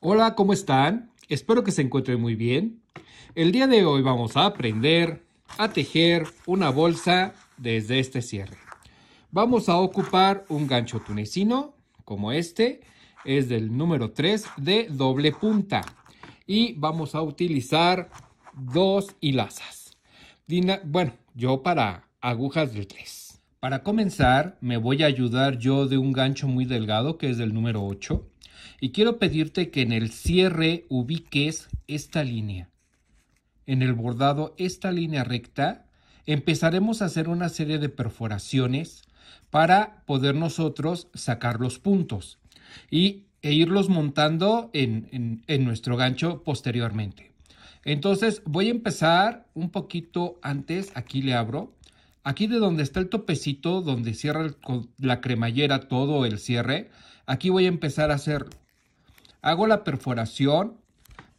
Hola, ¿cómo están? Espero que se encuentren muy bien. El día de hoy vamos a aprender a tejer una bolsa desde este cierre. Vamos a ocupar un gancho tunecino como este, es del número 3 de doble punta y vamos a utilizar dos hilazas. bueno, yo para agujas de 3. Para comenzar me voy a ayudar yo de un gancho muy delgado que es del número 8 y quiero pedirte que en el cierre ubiques esta línea. En el bordado, esta línea recta, empezaremos a hacer una serie de perforaciones para poder nosotros sacar los puntos y, e irlos montando en, nuestro gancho posteriormente. Entonces voy a empezar un poquito antes, aquí le abro, aquí de donde está el topecito, donde cierra la cremallera todo el cierre, aquí voy a empezar a hacer hago la perforación,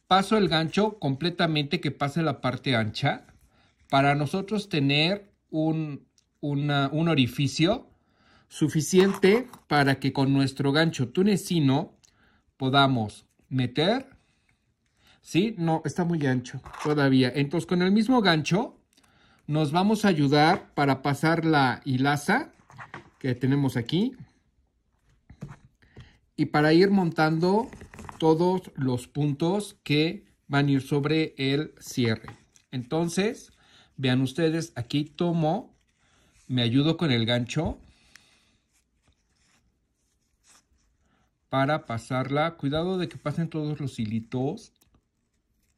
paso el gancho completamente que pase la parte ancha para nosotros tener un, orificio suficiente para que con nuestro gancho tunecino podamos meter. ¿Sí? No, está muy ancho todavía. Entonces, con el mismo gancho nos vamos a ayudar para pasar la hilaza que tenemos aquí y para ir montando todos los puntos que van a ir sobre el cierre. Entonces, vean ustedes, aquí tomo, me ayudo con el gancho para pasarla. Cuidado de que pasen todos los hilitos,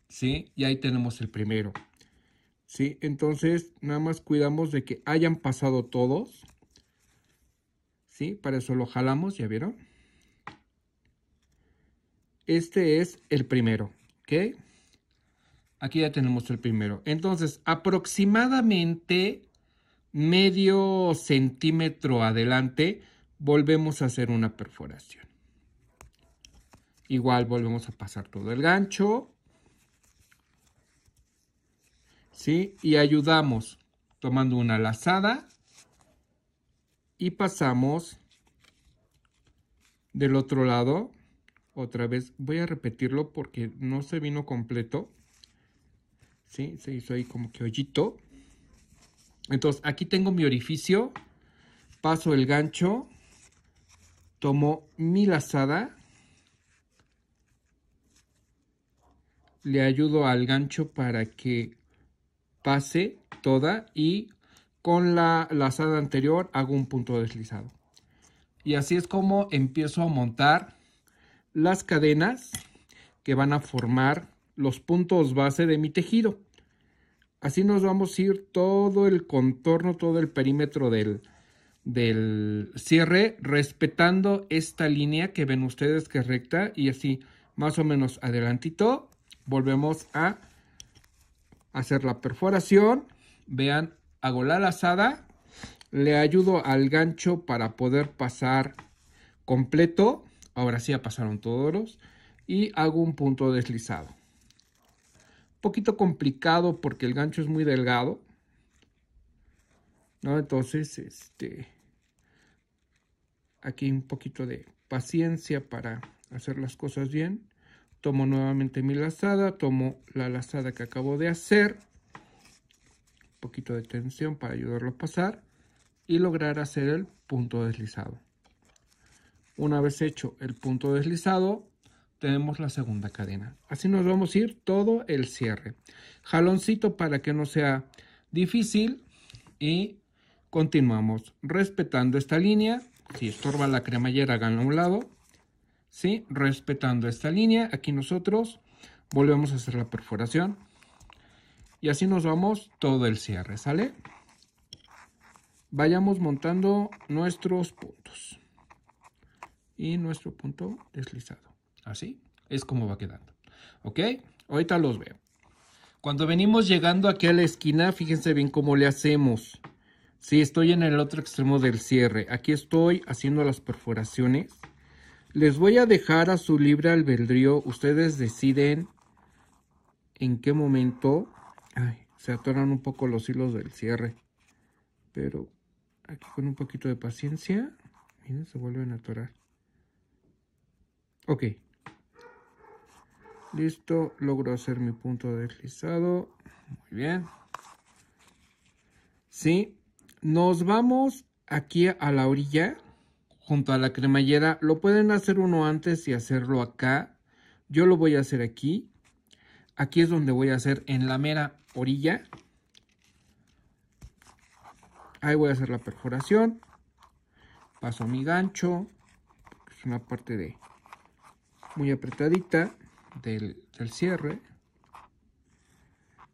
¿sí? Y ahí tenemos el primero, ¿sí? Entonces, nada más cuidamos de que hayan pasado todos, ¿sí? Para eso lo jalamos, ¿ya vieron? Este es el primero, ¿ok? Aquí ya tenemos el primero. Entonces, aproximadamente medio centímetro adelante, volvemos a hacer una perforación. Igual volvemos a pasar todo el gancho. ¿Sí? Y ayudamos tomando una lazada y pasamos del otro lado otra vez voy a repetirlo porque no se vino completo ¿sí? se hizo ahí como que hoyito entonces aquí tengo mi orificio paso el gancho tomo mi lazada le ayudo al gancho para que pase toda y con la lazada anterior hago un punto deslizado y así es como empiezo a montar las cadenas que van a formar los puntos base de mi tejido. Así nos vamos a ir todo el contorno, todo el perímetro del, del cierre, respetando esta línea que ven ustedes que es recta y así más o menos adelantito volvemos a hacer la perforación. Vean, hago la lazada, le ayudo al gancho para poder pasar completo Ahora sí ya pasaron todos los, y hago un punto deslizado. Un Poquito complicado porque el gancho es muy delgado. ¿no? Entonces, este, aquí un poquito de paciencia para hacer las cosas bien. Tomo nuevamente mi lazada, tomo la lazada que acabo de hacer. Un poquito de tensión para ayudarlo a pasar y lograr hacer el punto deslizado. Una vez hecho el punto deslizado, tenemos la segunda cadena. Así nos vamos a ir todo el cierre. Jaloncito para que no sea difícil y continuamos respetando esta línea. Si estorba la cremallera, háganlo a un lado. ¿Sí? Respetando esta línea, aquí nosotros volvemos a hacer la perforación. Y así nos vamos todo el cierre, ¿sale? Vayamos montando nuestros puntos y nuestro punto deslizado. Así es como va quedando. ¿Ok? Ahorita los veo. Cuando venimos llegando aquí a la esquina, fíjense bien cómo le hacemos. Si estoy en el otro extremo del cierre. Aquí estoy haciendo las perforaciones. Les voy a dejar a su libre albedrío. Ustedes deciden en qué momento... Ay, se atoran un poco los hilos del cierre. Pero aquí con un poquito de paciencia, miren, se vuelven a atorar. Ok. Listo, logro hacer mi punto deslizado. Muy bien. Sí, nos vamos aquí a la orilla junto a la cremallera. Lo pueden hacer uno antes y hacerlo acá. Yo lo voy a hacer aquí. Aquí es donde voy a hacer en la mera orilla. Ahí voy a hacer la perforación. Paso mi gancho. Es una parte de muy apretadita del, cierre.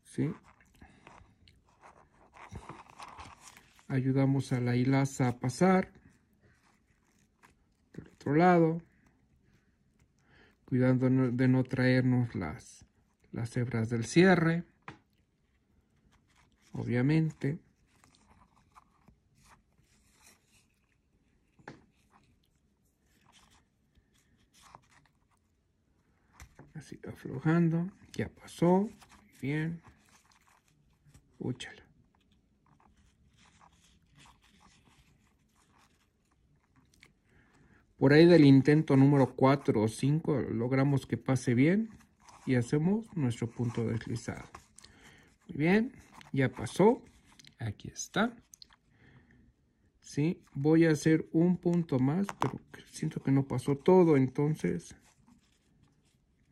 ¿sí? Ayudamos a la hilaza a pasar del otro lado, cuidando de no traernos las, las hebras del cierre, obviamente. Así, aflojando. Ya pasó. Bien. Úchala. Por ahí del intento número 4 o 5 logramos que pase bien y hacemos nuestro punto deslizado. Muy bien, ya pasó. Aquí está. Sí, voy a hacer un punto más, pero siento que no pasó todo, entonces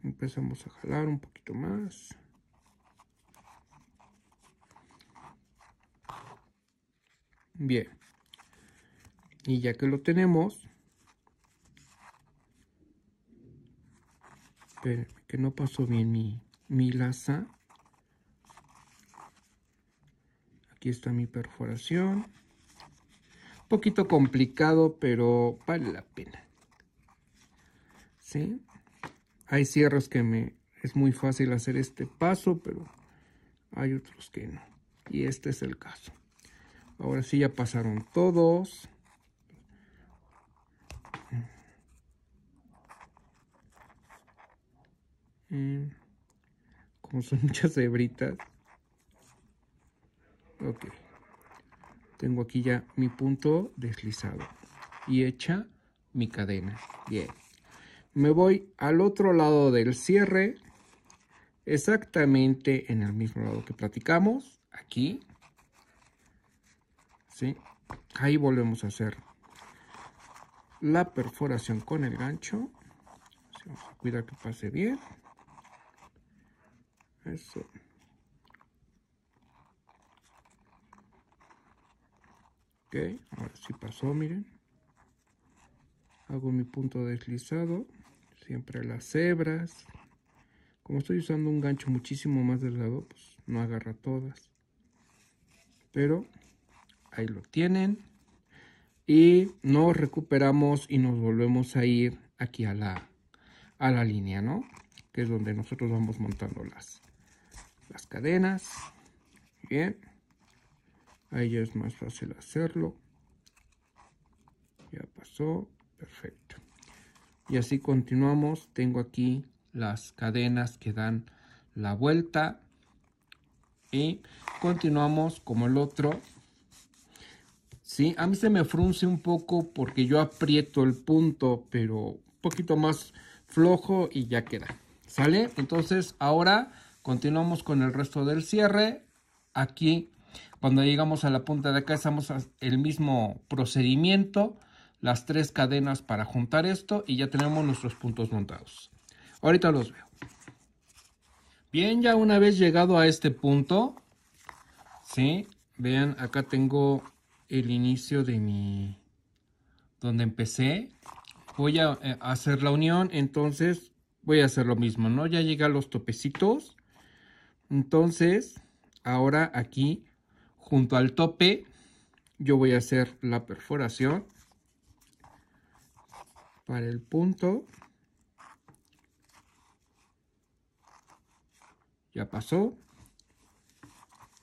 empezamos a jalar un poquito más bien y ya que lo tenemos espérenme que no pasó bien mi, mi laza aquí está mi perforación un poquito complicado pero vale la pena ¿sí? hay cierres que me es muy fácil hacer este paso, pero hay otros que no. Y este es el caso. Ahora sí ya pasaron todos. Mm. Como son muchas hebritas. Ok. Tengo aquí ya mi punto deslizado. Y hecha mi cadena. Bien me voy al otro lado del cierre, exactamente en el mismo lado que platicamos, aquí, ¿sí? Ahí volvemos a hacer la perforación con el gancho. cuida que pase bien. Eso. Ok, ahora sí pasó, miren. Hago mi punto deslizado siempre las cebras Como estoy usando un gancho muchísimo más delgado, pues no agarra todas. Pero ahí lo tienen. Y nos recuperamos y nos volvemos a ir aquí a la, a la línea, ¿no? Que es donde nosotros vamos montando las, las cadenas. Bien. Ahí ya es más fácil hacerlo. Ya pasó. Perfecto y así continuamos tengo aquí las cadenas que dan la vuelta y continuamos como el otro ¿sí? a mí se me frunce un poco porque yo aprieto el punto pero un poquito más flojo y ya queda ¿sale? entonces ahora continuamos con el resto del cierre aquí cuando llegamos a la punta de acá estamos el mismo procedimiento las tres cadenas para juntar esto y ya tenemos nuestros puntos montados. Ahorita los veo. Bien, ya una vez llegado a este punto, ¿sí? Vean, acá tengo el inicio de mi... donde empecé. Voy a eh, hacer la unión, entonces voy a hacer lo mismo, ¿no? Ya llegué los topecitos. Entonces, ahora aquí, junto al tope, yo voy a hacer la perforación para el punto. Ya pasó.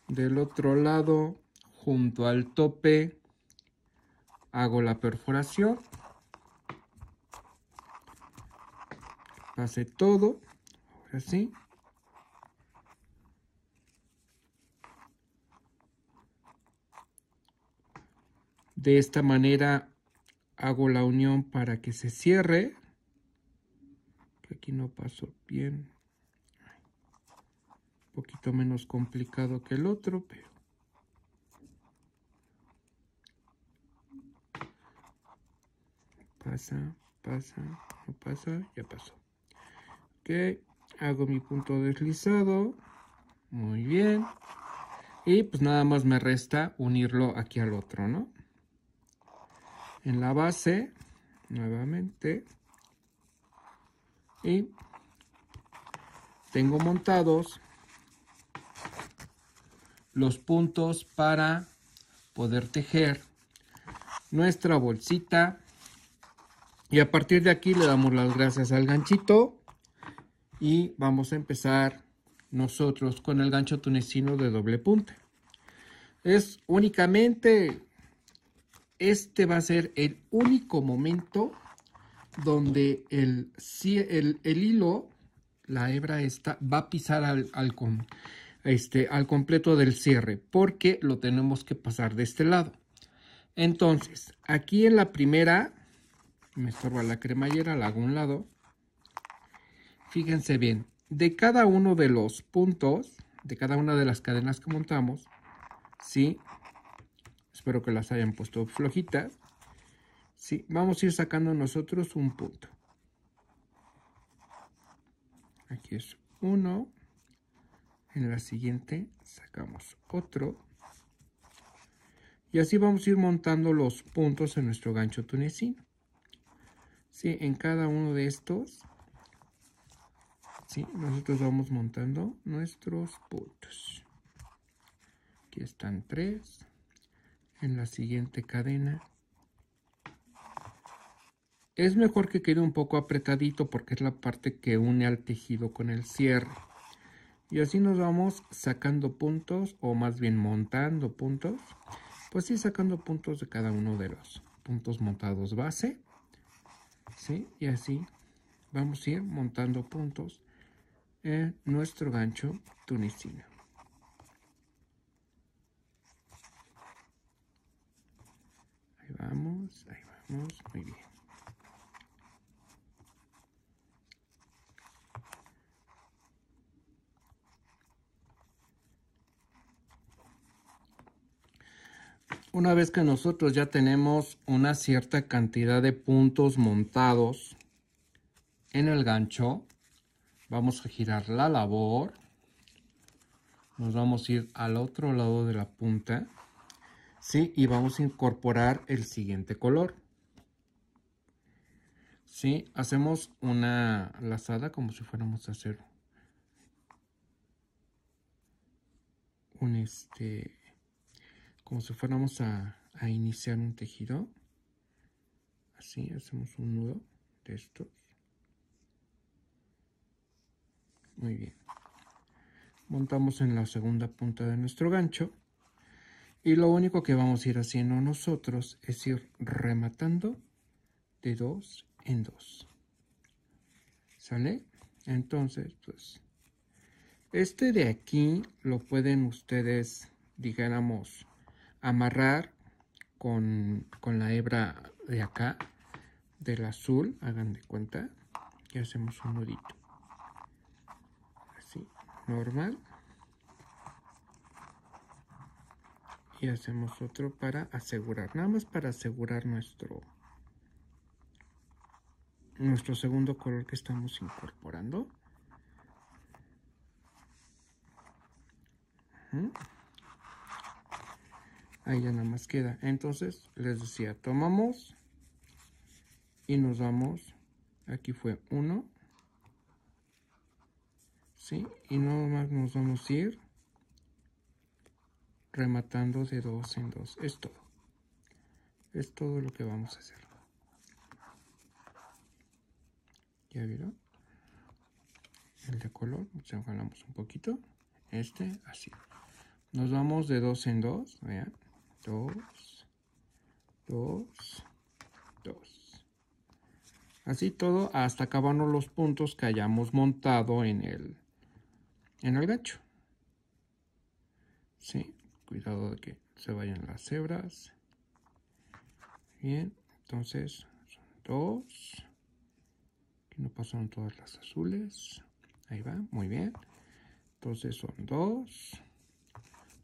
Del otro lado, junto al tope, hago la perforación. Pasé todo. Ahora sí. De esta manera hago la unión para que se cierre. Aquí no pasó bien. Un poquito menos complicado que el otro, pero... Pasa, pasa, no pasa, ya pasó. Ok, hago mi punto deslizado. Muy bien. Y pues nada más me resta unirlo aquí al otro, ¿no? en la base nuevamente y tengo montados los puntos para poder tejer nuestra bolsita y a partir de aquí le damos las gracias al ganchito y vamos a empezar nosotros con el gancho tunecino de doble punta es únicamente este va a ser el único momento donde el, el, el hilo, la hebra esta, va a pisar al, este, al completo del cierre porque lo tenemos que pasar de este lado. Entonces, aquí en la primera, me estorba la cremallera, la hago un lado. Fíjense bien, de cada uno de los puntos, de cada una de las cadenas que montamos, ¿sí? Espero que las hayan puesto flojitas. Sí, vamos a ir sacando nosotros un punto. Aquí es uno. En la siguiente sacamos otro. Y así vamos a ir montando los puntos en nuestro gancho tunecino. Sí, en cada uno de estos Sí, nosotros vamos montando nuestros puntos. Aquí están tres en la siguiente cadena. Es mejor que quede un poco apretadito porque es la parte que une al tejido con el cierre. Y así nos vamos sacando puntos o más bien montando puntos. Pues sí, sacando puntos de cada uno de los puntos montados base. Y así vamos a ir montando puntos en nuestro gancho tunicino. vamos, ahí vamos, muy bien. Una vez que nosotros ya tenemos una cierta cantidad de puntos montados en el gancho, vamos a girar la labor, nos vamos a ir al otro lado de la punta ¿sí? Y vamos a incorporar el siguiente color. ¿Sí? Hacemos una lazada como si fuéramos a hacer un este, como si fuéramos a, iniciar un tejido. Así, hacemos un nudo de estos. Muy bien. Montamos en la segunda punta de nuestro gancho. Y lo único que vamos a ir haciendo nosotros es ir rematando de dos en dos. ¿Sale? Entonces, pues, este de aquí lo pueden ustedes, digamos, amarrar con, la hebra de acá, del azul, hagan de cuenta, y hacemos un nudito. Así, normal. y hacemos otro para asegurar nada más para asegurar nuestro nuestro segundo color que estamos incorporando ahí ya nada más queda entonces les decía tomamos y nos vamos aquí fue uno ¿sí? y nada más nos vamos a ir rematando de dos en dos. Es todo. Es todo lo que vamos a hacer. ¿Ya vieron? El de color, Se pues, un poquito. Este, así. Nos vamos de dos en dos. Vean. Dos. Dos. Dos. Así todo hasta acabarnos los puntos que hayamos montado en el, en el gancho. ¿Sí? cuidado de que se vayan las hebras bien entonces son dos que no pasaron todas las azules ahí va muy bien entonces son dos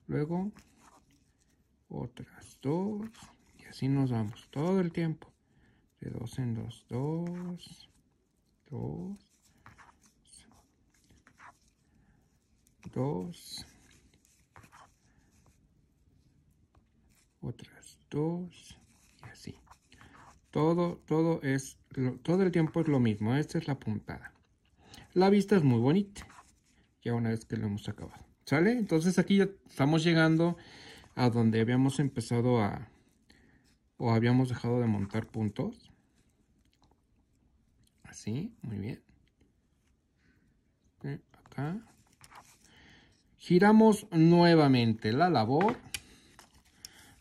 luego otras dos y así nos vamos todo el tiempo de dos en dos dos dos dos otras dos y así. Todo, todo es, todo el tiempo es lo mismo. Esta es la puntada. La vista es muy bonita. Ya una vez que lo hemos acabado. ¿Sale? Entonces aquí ya estamos llegando a donde habíamos empezado a... O habíamos dejado de montar puntos. Así, muy bien. acá. Giramos nuevamente la labor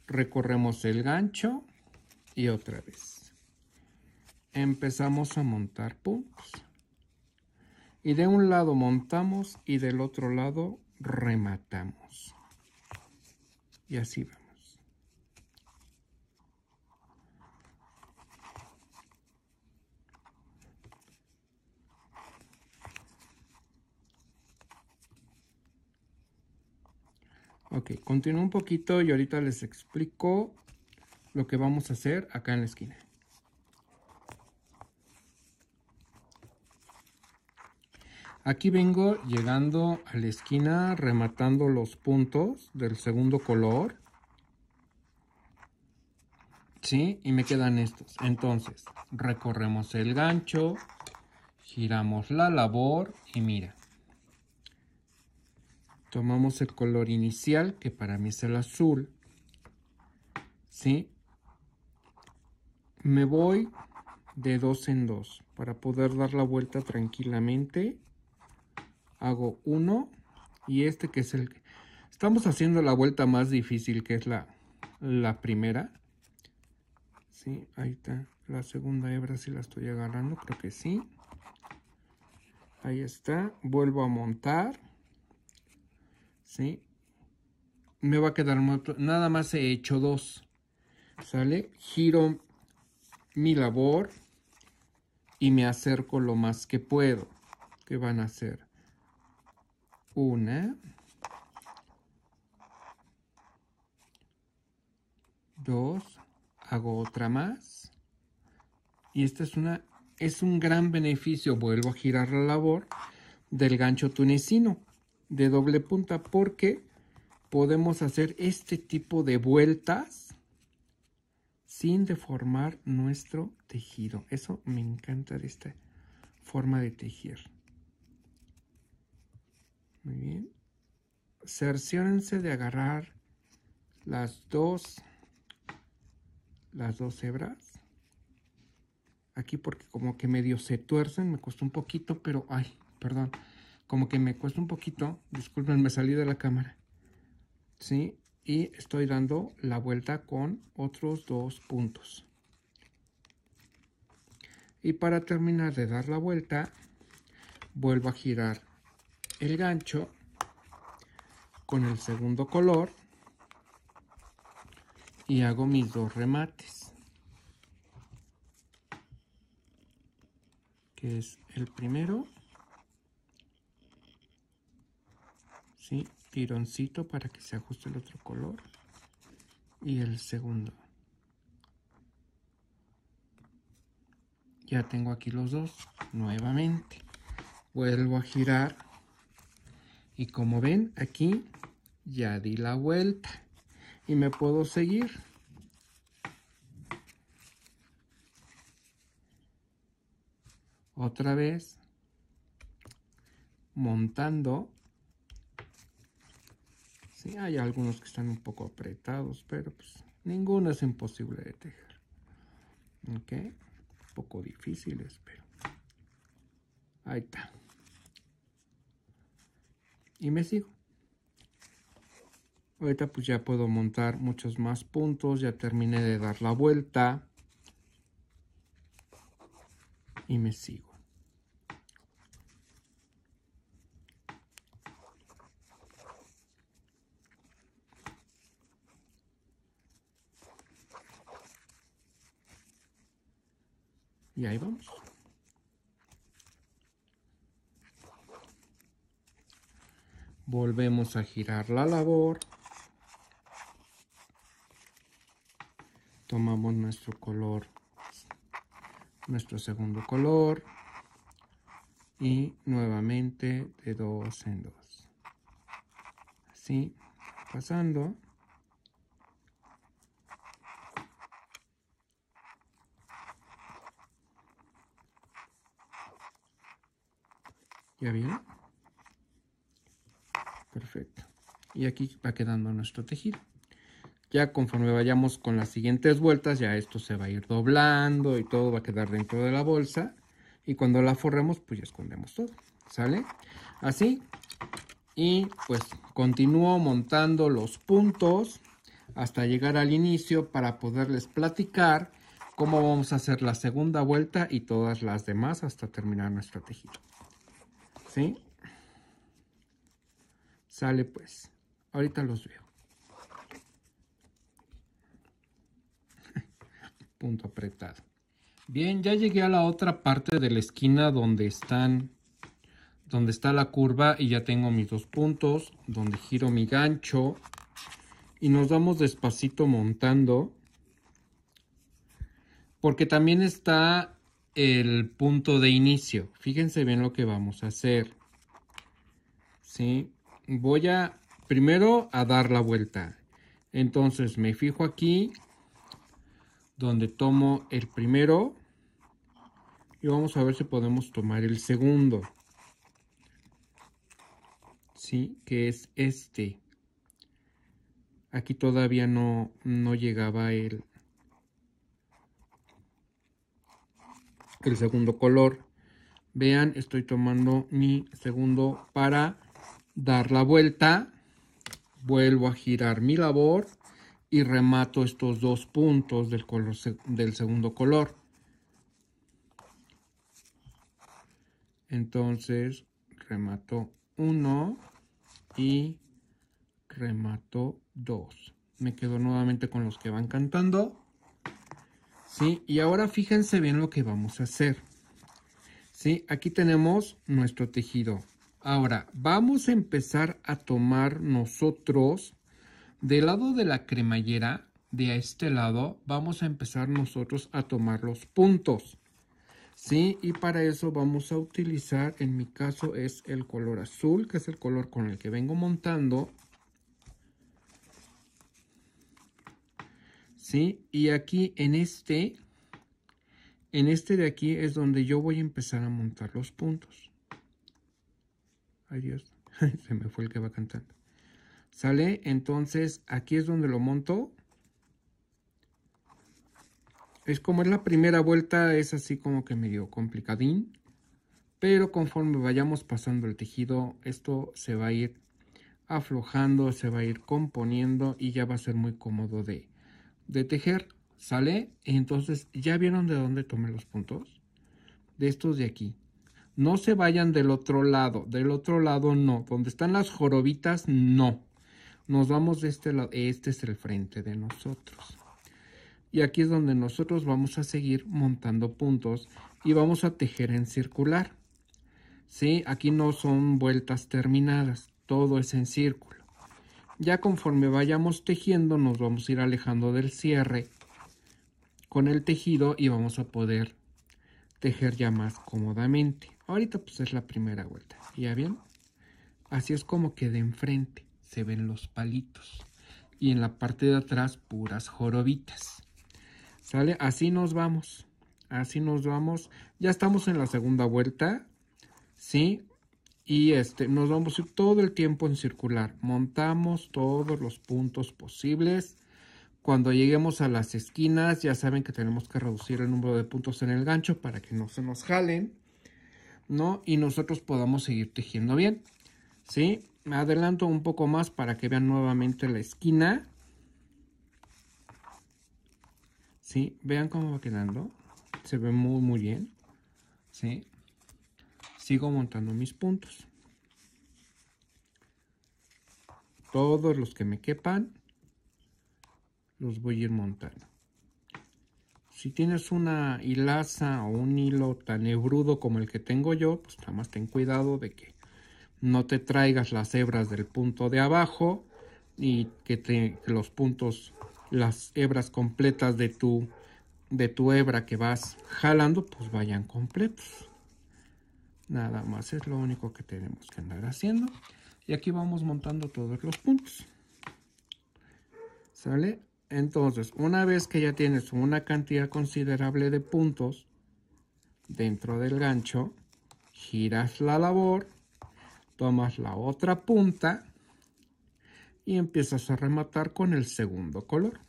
recorremos el gancho y otra vez empezamos a montar puntos y de un lado montamos y del otro lado rematamos y así va Ok, continúo un poquito y ahorita les explico lo que vamos a hacer acá en la esquina. Aquí vengo llegando a la esquina, rematando los puntos del segundo color. ¿Sí? Y me quedan estos. Entonces, recorremos el gancho, giramos la labor y mira tomamos el color inicial, que para mí es el azul, ¿sí? Me voy de dos en dos para poder dar la vuelta tranquilamente. Hago uno y este que es el... Estamos haciendo la vuelta más difícil, que es la, primera. Sí, ahí está. La segunda hebra si la estoy agarrando, creo que sí. Ahí está. Vuelvo a montar me va a quedar Nada más he hecho dos. ¿Sale? Giro mi labor y me acerco lo más que puedo. ¿Qué van a hacer? Una. Dos. Hago otra más. Y esta es una... Es un gran beneficio, vuelvo a girar la labor, del gancho tunecino de doble punta porque podemos hacer este tipo de vueltas sin deformar nuestro tejido. Eso me encanta de esta forma de tejer. Muy bien. Cerciórense de agarrar las dos las dos hebras aquí porque como que medio se tuercen me costó un poquito pero ay perdón como que me cuesta un poquito, disculpen, me salí de la cámara, ¿sí? Y estoy dando la vuelta con otros dos puntos. Y para terminar de dar la vuelta, vuelvo a girar el gancho con el segundo color y hago mis dos remates. Que es el primero ¿sí? tironcito para que se ajuste el otro color y el segundo ya tengo aquí los dos nuevamente vuelvo a girar y como ven aquí ya di la vuelta y me puedo seguir otra vez montando hay algunos que están un poco apretados, pero pues ninguno es imposible de tejer. Ok, un poco difíciles, pero ahí está. Y me sigo. Ahorita pues ya puedo montar muchos más puntos, ya terminé de dar la vuelta. Y me sigo. Y ahí vamos. Volvemos a girar la labor. Tomamos nuestro color, nuestro segundo color. Y nuevamente de dos en dos. Así, pasando. ¿Ya viene. Perfecto. Y aquí va quedando nuestro tejido. Ya conforme vayamos con las siguientes vueltas, ya esto se va a ir doblando y todo va a quedar dentro de la bolsa. Y cuando la forremos, pues ya escondemos todo. ¿Sale? Así. Y pues continúo montando los puntos hasta llegar al inicio para poderles platicar cómo vamos a hacer la segunda vuelta y todas las demás hasta terminar nuestro tejido. Sale pues. Ahorita los veo. Punto apretado. Bien, ya llegué a la otra parte de la esquina donde están donde está la curva y ya tengo mis dos puntos, donde giro mi gancho y nos vamos despacito montando porque también está el punto de inicio. Fíjense bien lo que vamos a hacer. si Voy a primero a dar la vuelta. Entonces me fijo aquí donde tomo el primero y vamos a ver si podemos tomar el segundo. ¿Sí? Que es este. Aquí todavía no, no llegaba el, el segundo color. Vean, estoy tomando mi segundo para dar la vuelta. Vuelvo a girar mi labor y remato estos dos puntos del, color, del segundo color. Entonces, remato uno y remato dos Me quedo nuevamente con los que van cantando. Y ahora fíjense bien lo que vamos a hacer. ¿Sí? Aquí tenemos nuestro tejido. Ahora, vamos a empezar a tomar nosotros, del lado de la cremallera, de este lado, vamos a empezar nosotros a tomar los puntos. ¿Sí? Y para eso vamos a utilizar, en mi caso es el color azul, que es el color con el que vengo montando. ¿sí? Y aquí en este, en este de aquí es donde yo voy a empezar a montar los puntos. Ay Dios, se me fue el que va cantando. ¿Sale? Entonces aquí es donde lo monto. Es como es la primera vuelta, es así como que medio complicadín. Pero conforme vayamos pasando el tejido, esto se va a ir aflojando, se va a ir componiendo y ya va a ser muy cómodo de, de tejer, ¿sale? Entonces, ¿ya vieron de dónde tomé los puntos? De estos de aquí. No se vayan del otro lado, del otro lado no. Donde están las jorobitas, no. Nos vamos de este lado, este es el frente de nosotros. Y aquí es donde nosotros vamos a seguir montando puntos y vamos a tejer en circular. ¿Sí? Aquí no son vueltas terminadas, todo es en círculo. Ya conforme vayamos tejiendo nos vamos a ir alejando del cierre con el tejido y vamos a poder tejer ya más cómodamente. Ahorita pues es la primera vuelta, ¿ya bien? Así es como que de enfrente, se ven los palitos y en la parte de atrás puras jorobitas. ¿Sale? Así nos vamos, así nos vamos. Ya estamos en la segunda vuelta, ¿sí? y este, nos vamos a ir todo el tiempo en circular. Montamos todos los puntos posibles. Cuando lleguemos a las esquinas, ya saben que tenemos que reducir el número de puntos en el gancho para que no se nos jalen, ¿no? Y nosotros podamos seguir tejiendo bien, ¿sí? Me adelanto un poco más para que vean nuevamente la esquina. ¿Sí? Vean cómo va quedando. Se ve muy, muy bien, ¿sí? sigo montando mis puntos todos los que me quepan los voy a ir montando si tienes una hilaza o un hilo tan hebrudo como el que tengo yo pues nada más ten cuidado de que no te traigas las hebras del punto de abajo y que, los puntos las hebras completas de tu de tu hebra que vas jalando pues vayan completos Nada más es lo único que tenemos que andar haciendo. Y aquí vamos montando todos los puntos. ¿Sale? Entonces, una vez que ya tienes una cantidad considerable de puntos dentro del gancho, giras la labor, tomas la otra punta y empiezas a rematar con el segundo color.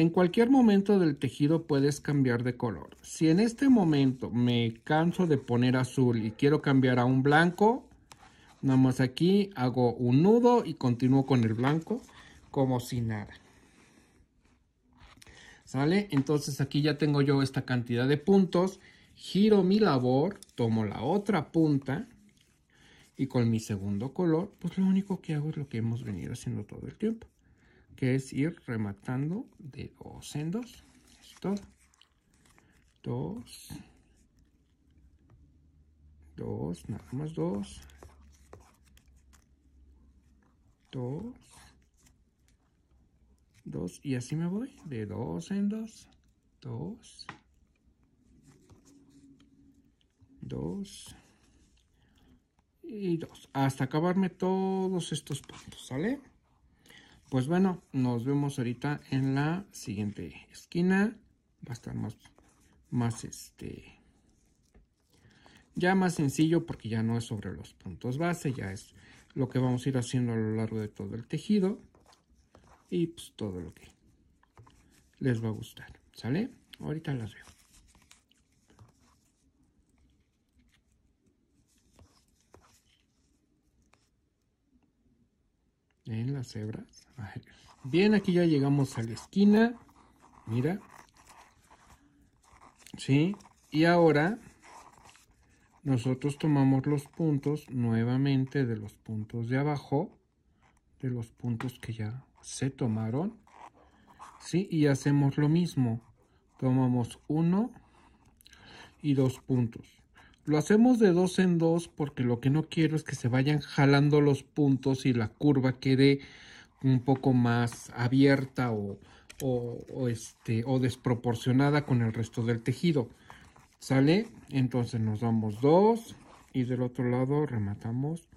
En cualquier momento del tejido puedes cambiar de color. Si en este momento me canso de poner azul y quiero cambiar a un blanco, nada más aquí hago un nudo y continúo con el blanco como si nada. ¿Sale? Entonces aquí ya tengo yo esta cantidad de puntos. Giro mi labor, tomo la otra punta y con mi segundo color, pues lo único que hago es lo que hemos venido haciendo todo el tiempo que es ir rematando de dos en dos. esto Dos. Dos, nada más dos. Dos. Dos. Y así me voy. De dos en dos. Dos. Dos. Y dos. Hasta acabarme todos estos puntos, ¿sale? Pues bueno, nos vemos ahorita en la siguiente esquina. Va a estar más, más este, ya más sencillo porque ya no es sobre los puntos base, ya es lo que vamos a ir haciendo a lo largo de todo el tejido y pues todo lo que les va a gustar, ¿sale? Ahorita las veo. En las hebras. Bien, aquí ya llegamos a la esquina. Mira. ¿Sí? Y ahora nosotros tomamos los puntos nuevamente de los puntos de abajo, de los puntos que ya se tomaron. ¿Sí? Y hacemos lo mismo. Tomamos uno y dos puntos. Lo hacemos de dos en dos porque lo que no quiero es que se vayan jalando los puntos y la curva quede un poco más abierta o, este, o desproporcionada con el resto del tejido. ¿Sale? Entonces nos damos dos y del otro lado rematamos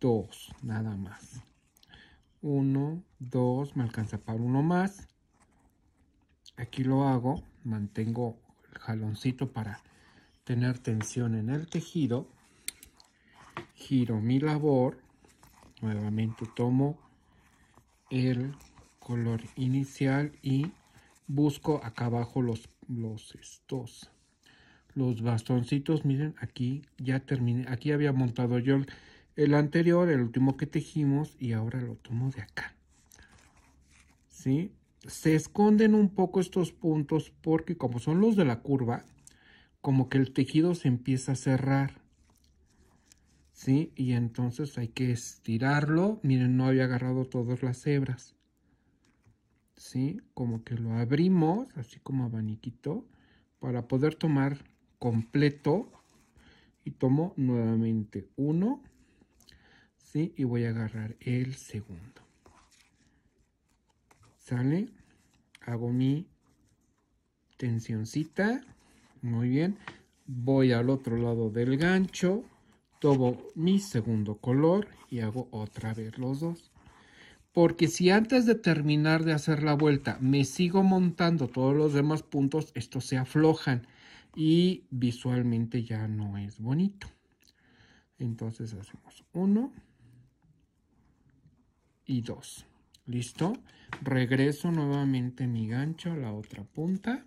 dos, nada más. Uno, dos, me alcanza para uno más. Aquí lo hago, mantengo el jaloncito para tener tensión en el tejido. Giro mi labor, nuevamente tomo el color inicial y busco acá abajo los, los estos los bastoncitos miren aquí ya terminé aquí había montado yo el, anterior el último que tejimos y ahora lo tomo de acá ¿sí? se esconden un poco estos puntos porque como son los de la curva como que el tejido se empieza a cerrar y entonces hay que estirarlo. Miren, no había agarrado todas las hebras. ¿Sí? Como que lo abrimos, así como abaniquito, para poder tomar completo. Y tomo nuevamente uno, ¿sí? Y voy a agarrar el segundo. ¿Sale? Hago mi tensioncita. Muy bien. Voy al otro lado del gancho tomo mi segundo color y hago otra vez los dos. Porque si antes de terminar de hacer la vuelta me sigo montando todos los demás puntos, estos se aflojan y visualmente ya no es bonito. Entonces hacemos uno y dos. ¿Listo? Regreso nuevamente mi gancho a la otra punta.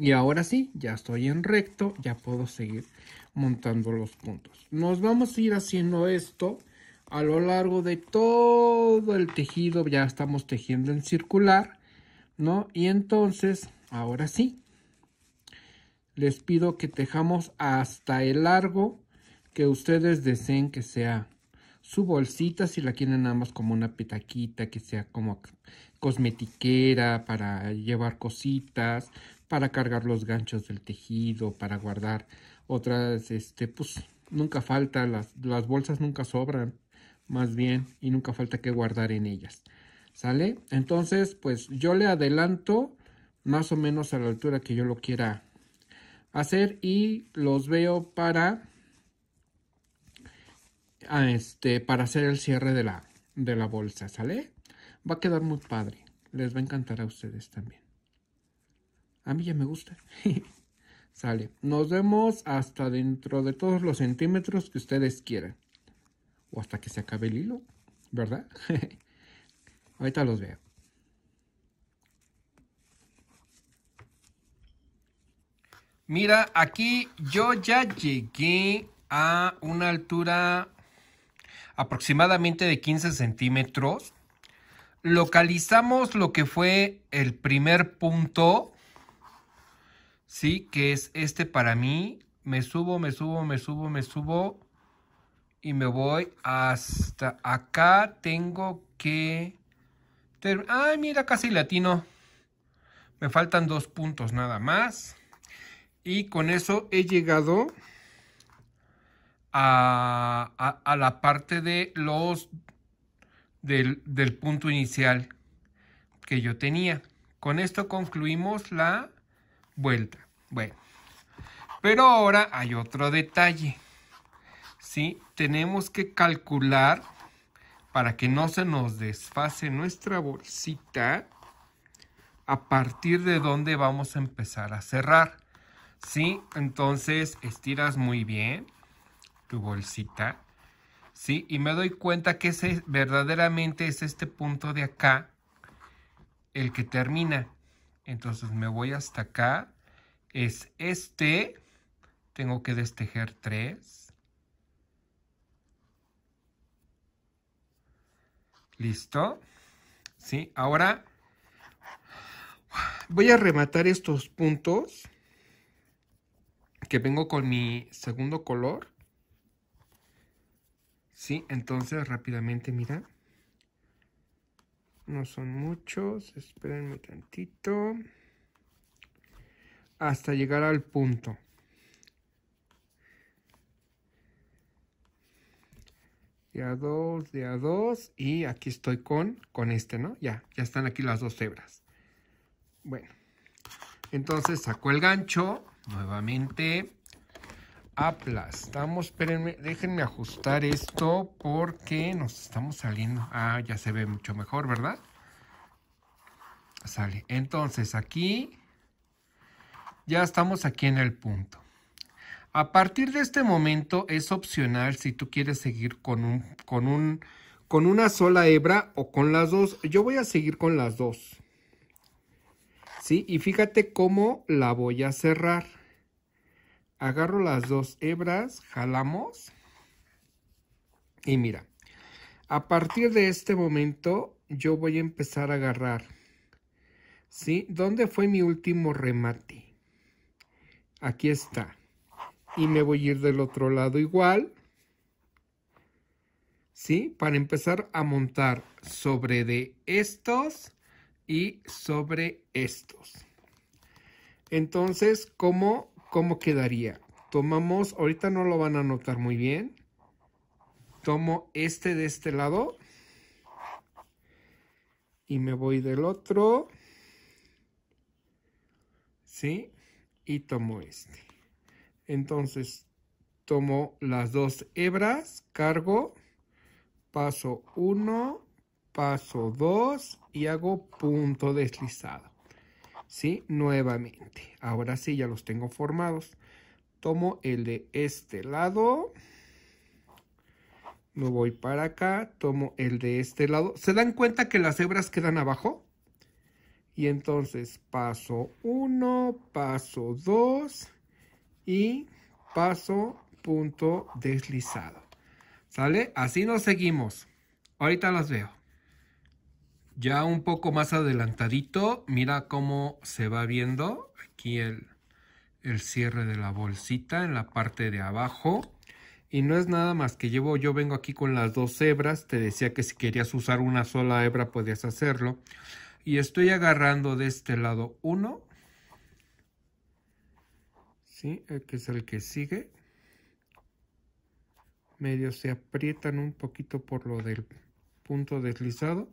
Y ahora sí, ya estoy en recto, ya puedo seguir montando los puntos. Nos vamos a ir haciendo esto a lo largo de todo el tejido. Ya estamos tejiendo en circular, ¿no? Y entonces, ahora sí, les pido que tejamos hasta el largo que ustedes deseen que sea su bolsita, si la quieren nada más como una petaquita, que sea como cosmetiquera, para llevar cositas, para cargar los ganchos del tejido, para guardar otras, este, pues nunca falta, las, las bolsas nunca sobran, más bien, y nunca falta que guardar en ellas. ¿Sale? Entonces, pues yo le adelanto más o menos a la altura que yo lo quiera hacer y los veo para a ah, este para hacer el cierre de la de la bolsa, ¿sale? Va a quedar muy padre. Les va a encantar a ustedes también. A mí ya me gusta. Sale. Nos vemos hasta dentro de todos los centímetros que ustedes quieran. O hasta que se acabe el hilo, ¿verdad? Ahorita los veo. Mira, aquí yo ya llegué a una altura aproximadamente de 15 centímetros. Localizamos lo que fue el primer punto ¿sí? Que es este para mí. Me subo, me subo, me subo, me subo. Y me voy hasta acá. Tengo que... Ay, mira, casi latino. Me faltan dos puntos nada más. Y con eso he llegado a, la parte de los... del punto inicial que yo tenía. Con esto concluimos la vuelta. Bueno, pero ahora hay otro detalle. ¿sí? Tenemos que calcular para que no se nos desfase nuestra bolsita a partir de donde vamos a empezar a cerrar. ¿Sí? Entonces estiras muy bien tu bolsita. ¿Sí? Y me doy cuenta que ese verdaderamente es este punto de acá el que termina. Entonces me voy hasta acá. Es este. Tengo que destejer tres. Listo. Sí, ahora voy a rematar estos puntos que vengo con mi segundo color. Sí, entonces rápidamente, mira. No son muchos, espérenme tantito. Hasta llegar al punto. ya dos, de a dos. Y aquí estoy con, con este, ¿no? Ya, ya están aquí las dos cebras Bueno. Entonces saco el gancho nuevamente aplastamos. Espérenme, déjenme ajustar esto porque nos estamos saliendo. Ah, ya se ve mucho mejor, ¿verdad? Sale. Entonces aquí ya estamos aquí en el punto. A partir de este momento es opcional si tú quieres seguir con, un, con, un, con una sola hebra o con las dos. Yo voy a seguir con las dos. ¿Sí? Y fíjate cómo la voy a cerrar agarro las dos hebras, jalamos y mira, a partir de este momento yo voy a empezar a agarrar, ¿sí? ¿Dónde fue mi último remate? Aquí está. Y me voy a ir del otro lado igual, ¿sí? Para empezar a montar sobre de estos y sobre estos. Entonces, ¿cómo cómo quedaría. Tomamos, ahorita no lo van a notar muy bien. Tomo este de este lado. Y me voy del otro. ¿Sí? Y tomo este. Entonces, tomo las dos hebras, cargo, paso 1, paso 2 y hago punto deslizado. ¿sí? Nuevamente. Ahora sí, ya los tengo formados. Tomo el de este lado. Me voy para acá, tomo el de este lado. ¿Se dan cuenta que las hebras quedan abajo? Y entonces paso 1, paso 2 y paso punto deslizado. ¿Sale? Así nos seguimos. Ahorita las veo. Ya un poco más adelantadito, mira cómo se va viendo aquí el, cierre de la bolsita en la parte de abajo. Y no es nada más que llevo, yo vengo aquí con las dos hebras, te decía que si querías usar una sola hebra podías hacerlo. Y estoy agarrando de este lado uno, ¿sí? que es el que sigue. Medio se aprietan un poquito por lo del punto deslizado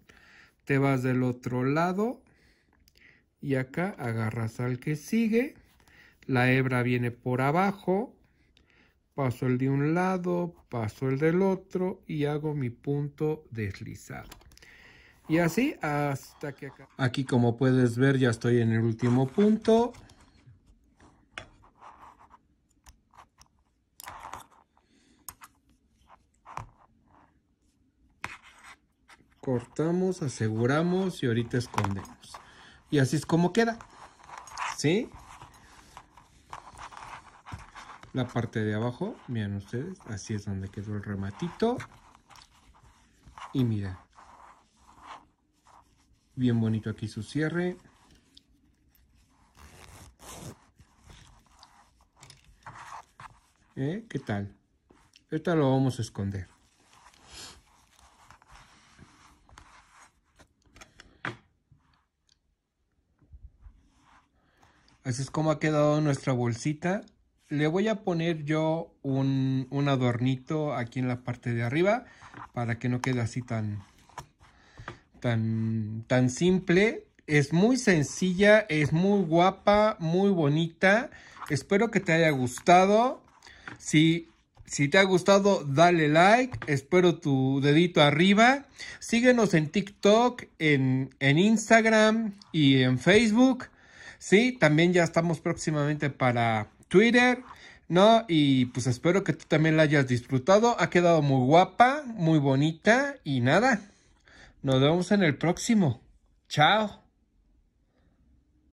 te vas del otro lado y acá agarras al que sigue, la hebra viene por abajo, paso el de un lado, paso el del otro y hago mi punto deslizado. Y así hasta que acá. Aquí como puedes ver ya estoy en el último punto. cortamos, aseguramos y ahorita escondemos. Y así es como queda. ¿Sí? La parte de abajo, miren ustedes, así es donde quedó el rematito. Y mira, bien bonito aquí su cierre. ¿Eh? ¿Qué tal? Ahorita lo vamos a esconder. Así es como ha quedado nuestra bolsita. Le voy a poner yo un, adornito aquí en la parte de arriba para que no quede así tan, tan, tan simple. Es muy sencilla, es muy guapa, muy bonita. Espero que te haya gustado. Si, te ha gustado, dale like. Espero tu dedito arriba. Síguenos en TikTok, en, en Instagram y en Facebook. Sí, también ya estamos próximamente para Twitter. ¿no? Y pues espero que tú también la hayas disfrutado. Ha quedado muy guapa, muy bonita y nada. Nos vemos en el próximo. Chao.